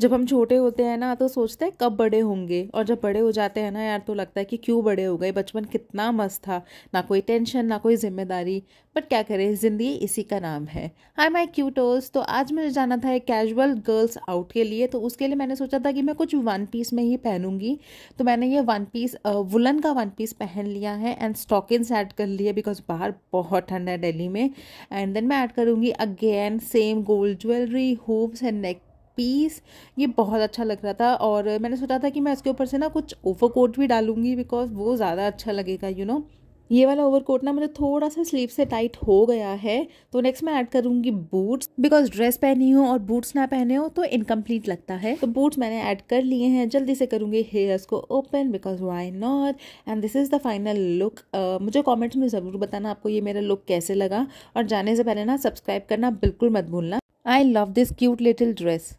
जब हम छोटे होते हैं ना तो सोचते हैं कब बड़े होंगे और जब बड़े हो जाते हैं ना यार तो लगता है कि क्यों बड़े हो गए बचपन कितना मस्त था ना कोई टेंशन ना कोई जिम्मेदारी बट क्या करें ज़िंदगी इसी का नाम है हाय माई क्यूटोस तो आज मुझे जाना था एक कैजुअल गर्ल्स आउट के लिए तो उसके लिए मैंने सोचा था कि मैं कुछ वन पीस में ही पहनूंगी तो मैंने ये वन पीस वुलन का वन पीस पहन लिया है एंड स्टॉकिंग्स ऐड कर लिए बिकॉज बाहर बहुत ठंड है डेली में एंड देन मैं ऐड करूँगी again same gold jewellery hoops and neck piece ये बहुत अच्छा लग रहा था और मैंने सोचा था कि मैं इसके ऊपर से ना कुछ ओवरकोट भी डालूंगी बिकॉज वो ज़्यादा अच्छा लगेगा यू you नो know? ये वाला ओवरकोट ना मुझे थोड़ा सा स्लीव से टाइट हो गया है तो नेक्स्ट मैं ऐड करूँगी बूट्स बिकॉज ड्रेस पहनी हो और बूट्स ना पहने हो तो इनकम्प्लीट लगता है तो बूट्स मैंने ऐड कर लिए हैं जल्दी से करूँगी हेयर्स को open because why not and this is the final look मुझे कॉमेंट्स में ज़रूर बताना आपको ये मेरा लुक कैसे लगा और जाने से पहले ना सब्सक्राइब करना बिल्कुल मत भूलना I love this cute little dress